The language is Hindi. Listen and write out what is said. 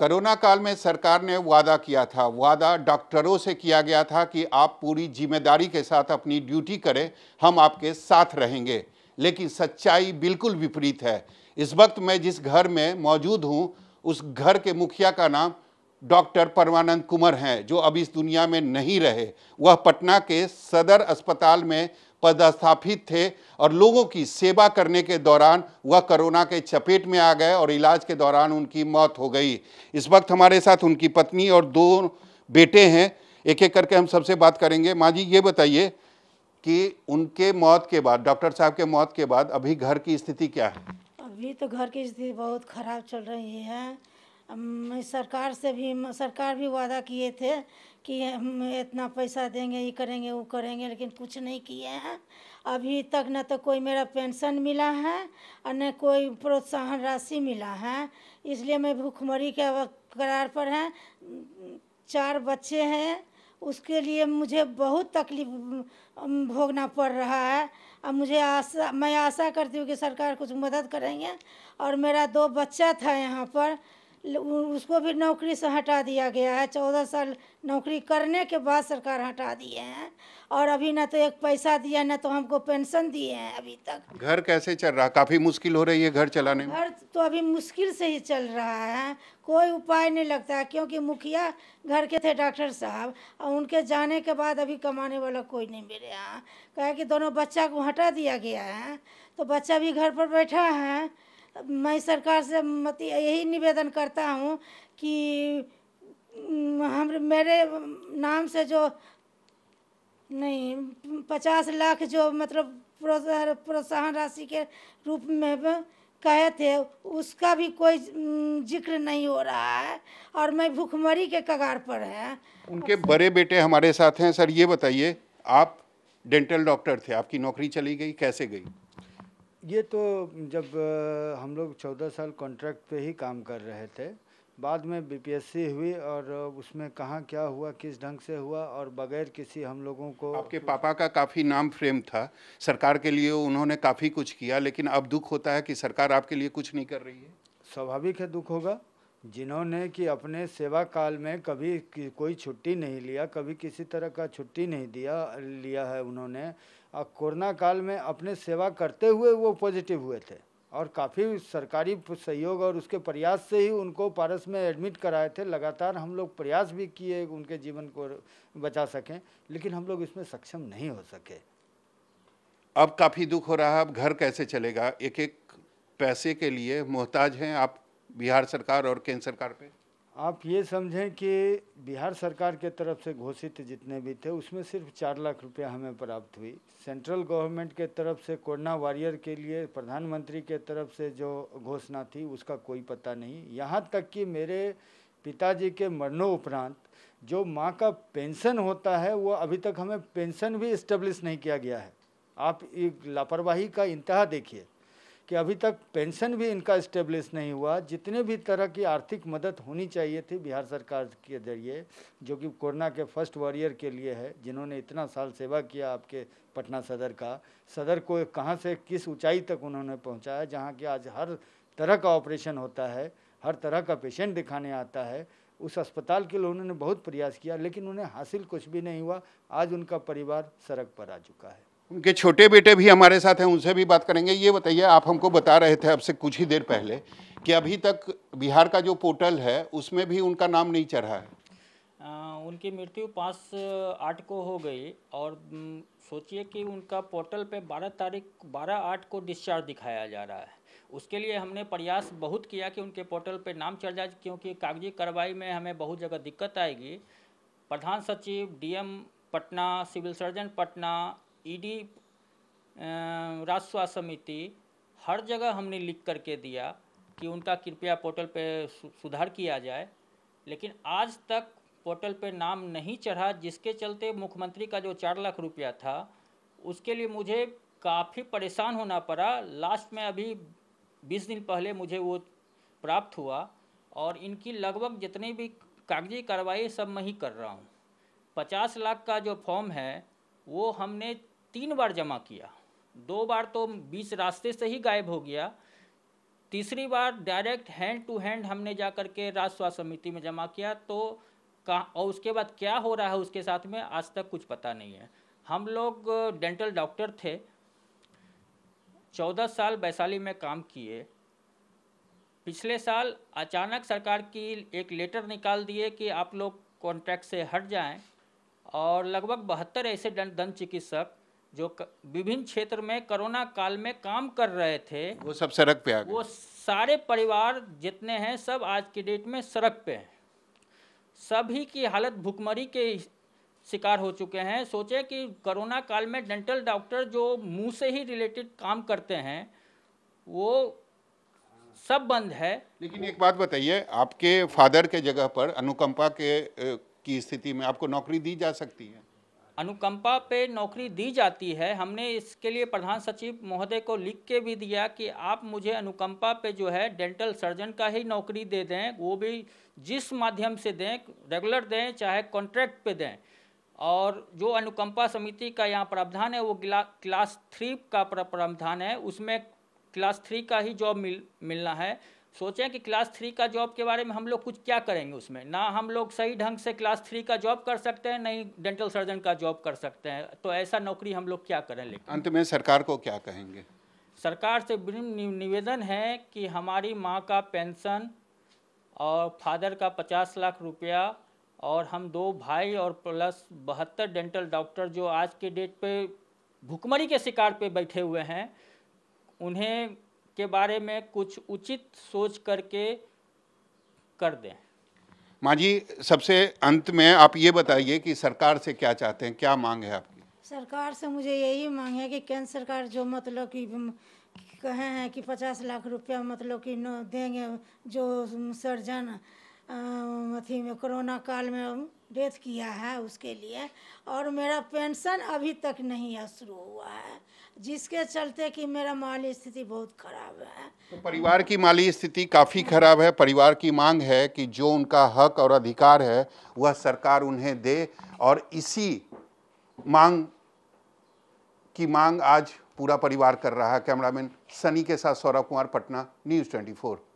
कोरोना काल में सरकार ने वादा किया था वादा डॉक्टरों से किया गया था कि आप पूरी जिम्मेदारी के साथ अपनी ड्यूटी करें हम आपके साथ रहेंगे लेकिन सच्चाई बिल्कुल विपरीत है इस वक्त मैं जिस घर में मौजूद हूँ उस घर के मुखिया का नाम डॉक्टर परमानंद कुमार हैं जो अब इस दुनिया में नहीं रहे वह पटना के सदर अस्पताल में पदस्थापित थे और लोगों की सेवा करने के दौरान वह कोरोना के चपेट में आ गए और इलाज के दौरान उनकी मौत हो गई इस वक्त हमारे साथ उनकी पत्नी और दो बेटे हैं एक एक करके हम सबसे बात करेंगे माँ जी ये बताइए कि उनके मौत के बाद डॉक्टर साहब के मौत के बाद अभी घर की स्थिति क्या है अभी तो घर की स्थिति बहुत खराब चल रही है सरकार से भी सरकार भी वादा किए थे कि हम इतना पैसा देंगे ये करेंगे वो करेंगे लेकिन कुछ नहीं किए हैं अभी तक न तो कोई मेरा पेंशन मिला है और न कोई प्रोत्साहन राशि मिला है इसलिए मैं भूखमरी के करार पर हैं चार बच्चे हैं उसके लिए मुझे बहुत तकलीफ भोगना पड़ रहा है अब मुझे आशा मैं आशा करती हूँ कि सरकार कुछ मदद करेंगे और मेरा दो बच्चा था यहाँ पर उसको भी नौकरी से हटा दिया गया है चौदह साल नौकरी करने के बाद सरकार हटा दिए हैं और अभी ना तो एक पैसा दिया ना तो हमको पेंशन दिए हैं अभी तक घर कैसे चल रहा काफ़ी मुश्किल हो रही है घर चलाने में घर तो अभी मुश्किल से ही चल रहा है कोई उपाय नहीं लगता है क्योंकि मुखिया घर के थे डॉक्टर साहब और उनके जाने के बाद अभी कमाने वाला कोई नहीं मिले यहाँ कहे कि दोनों बच्चा को हटा दिया गया है तो बच्चा भी घर पर बैठा है मैं सरकार से मत यही निवेदन करता हूँ कि हम मेरे नाम से जो नहीं पचास लाख जो मतलब प्रोत्साहन राशि के रूप में कहे थे उसका भी कोई जिक्र नहीं हो रहा है और मैं भूखमरी के कगार पर है उनके बड़े बेटे हमारे साथ हैं सर ये बताइए आप डेंटल डॉक्टर थे आपकी नौकरी चली गई कैसे गई ये तो जब हम लोग चौदह साल कॉन्ट्रैक्ट पे ही काम कर रहे थे बाद में बीपीएससी हुई और उसमें कहाँ क्या हुआ किस ढंग से हुआ और बगैर किसी हम लोगों को आपके पापा का काफ़ी नाम फ्रेम था सरकार के लिए उन्होंने काफ़ी कुछ किया लेकिन अब दुख होता है कि सरकार आपके लिए कुछ नहीं कर रही है स्वाभाविक है दुख होगा जिन्होंने कि अपने सेवा काल में कभी कोई छुट्टी नहीं लिया कभी किसी तरह का छुट्टी नहीं दिया लिया है उन्होंने और कोरोना काल में अपने सेवा करते हुए वो पॉजिटिव हुए थे और काफ़ी सरकारी सहयोग और उसके प्रयास से ही उनको पारस में एडमिट कराए थे लगातार हम लोग प्रयास भी किए उनके जीवन को बचा सकें लेकिन हम लोग इसमें सक्षम नहीं हो सके अब काफ़ी दुख हो रहा है अब घर कैसे चलेगा एक एक पैसे के लिए मोहताज हैं आप बिहार सरकार और केंद्र सरकार पे आप ये समझें कि बिहार सरकार के तरफ से घोषित जितने भी थे उसमें सिर्फ चार लाख रुपया हमें प्राप्त हुई सेंट्रल गवर्नमेंट के तरफ से कोरोना वॉरियर के लिए प्रधानमंत्री के तरफ से जो घोषणा थी उसका कोई पता नहीं यहाँ तक कि मेरे पिताजी के मरणोपरांत जो माँ का पेंशन होता है वो अभी तक हमें पेंशन भी इस्टेब्लिश नहीं किया गया है आप एक लापरवाही का इंतहा देखिए कि अभी तक पेंशन भी इनका इस्टेब्लिश नहीं हुआ जितने भी तरह की आर्थिक मदद होनी चाहिए थी बिहार सरकार के जरिए जो कि कोरोना के फर्स्ट वॉरियर के लिए है जिन्होंने इतना साल सेवा किया आपके पटना सदर का सदर को कहाँ से किस ऊंचाई तक उन्होंने पहुँचाया जहाँ की आज हर तरह का ऑपरेशन होता है हर तरह का पेशेंट दिखाने आता है उस अस्पताल के लिए उन्होंने बहुत प्रयास किया लेकिन उन्हें हासिल कुछ भी नहीं हुआ आज उनका परिवार सड़क पर आ चुका है उनके छोटे बेटे भी हमारे साथ हैं उनसे भी बात करेंगे ये बताइए आप हमको बता रहे थे अब से कुछ ही देर पहले कि अभी तक बिहार का जो पोर्टल है उसमें भी उनका नाम नहीं चढ़ा है आ, उनकी मृत्यु पाँच आठ को हो गई और सोचिए कि उनका पोर्टल पे 12 तारीख 12 आठ को डिस्चार्ज दिखाया जा रहा है उसके लिए हमने प्रयास बहुत किया कि उनके पोर्टल पे नाम चढ़ जाए क्योंकि कागजी कार्रवाई में हमें बहुत जगह दिक्कत आएगी प्रधान सचिव DM Patna civil surgeon Patna ED राजस्व समिति हर जगह हमने लिख करके दिया कि उनका कृपया पोर्टल पे सुधार किया जाए लेकिन आज तक पोर्टल पे नाम नहीं चढ़ा जिसके चलते मुख्यमंत्री का जो चार लाख रुपया था उसके लिए मुझे काफ़ी परेशान होना पड़ा लास्ट में अभी बीस दिन पहले मुझे वो प्राप्त हुआ और इनकी लगभग जितनी भी कागजी कार्रवाई सब मैं ही कर रहा हूँ पचास लाख का जो फॉर्म है वो हमने तीन बार जमा किया दो बार तो बीच रास्ते से ही गायब हो गया तीसरी बार डायरेक्ट हैंड टू हैंड हमने जा कर के राजस्व स्वास्थ्य समिति में जमा किया तो कहाँ और उसके बाद क्या हो रहा है उसके साथ में आज तक कुछ पता नहीं है हम लोग डेंटल डॉक्टर थे चौदह साल वैशाली में काम किए पिछले साल अचानक सरकार की एक लेटर निकाल दिए कि आप लोग कॉन्ट्रैक्ट से हट जाएं और लगभग बहत्तर ऐसे दंत चिकित्सक जो विभिन्न क्षेत्र में कोरोना काल में काम कर रहे थे वो सब सड़क पे आ गए वो सारे परिवार जितने हैं सब आज की डेट में सड़क पे हैं सभी की हालत भुखमरी के शिकार हो चुके हैं सोचे कि कोरोना काल में डेंटल डॉक्टर जो मुंह से ही रिलेटेड काम करते हैं वो सब बंद है लेकिन एक बात बताइए आपके फादर के जगह पर अनुकंपा के की स्थिति में आपको नौकरी दी जा सकती है अनुकंपा पे नौकरी दी जाती है हमने इसके लिए प्रधान सचिव महोदय को लिख के भी दिया कि आप मुझे अनुकंपा पे जो है डेंटल सर्जन का ही नौकरी दे दें वो भी जिस माध्यम से दें रेगुलर दें चाहे कॉन्ट्रैक्ट पे दें और जो अनुकंपा समिति का यहाँ प्रावधान है वो क्लास थ्री का प्रावधान है उसमें क्लास थ्री का ही जॉब मिल मिलना है सोचें कि क्लास थ्री का जॉब के बारे में हम लोग कुछ क्या करेंगे उसमें ना हम लोग सही ढंग से क्लास थ्री का जॉब कर सकते हैं नहीं डेंटल सर्जन का जॉब कर सकते हैं तो ऐसा नौकरी हम लोग क्या करें लेकिन अंत में सरकार को क्या कहेंगे सरकार से विभिन्न निवेदन है कि हमारी माँ का पेंशन और फादर का पचास लाख रुपया और हम दो भाई और प्लस बहत्तर डेंटल डॉक्टर जो आज के डेट पे भुखमरी के शिकार पे बैठे हुए हैं उन्हें के बारे में कुछ उचित सोच करके कर दें माँ जी सबसे अंत में आप ये बताइए कि सरकार से क्या चाहते हैं क्या मांग है आपकी सरकार से मुझे यही मांग है कि केंद्र सरकार जो मतलब कि कहे हैं कि पचास लाख रुपया मतलब कि देंगे जो सर्जन अथी में कोरोना काल में डेथ किया है उसके लिए और मेरा पेंशन अभी तक नहीं है शुरू हुआ है जिसके चलते कि मेरा माली स्थिति बहुत खराब है तो परिवार की माली स्थिति काफ़ी खराब है परिवार की मांग है कि जो उनका हक और अधिकार है वह सरकार उन्हें दे और इसी मांग की मांग आज पूरा परिवार कर रहा है कैमरामैन सनी के साथ सौरभ कुमार पटना न्यूज़ ट्वेंटी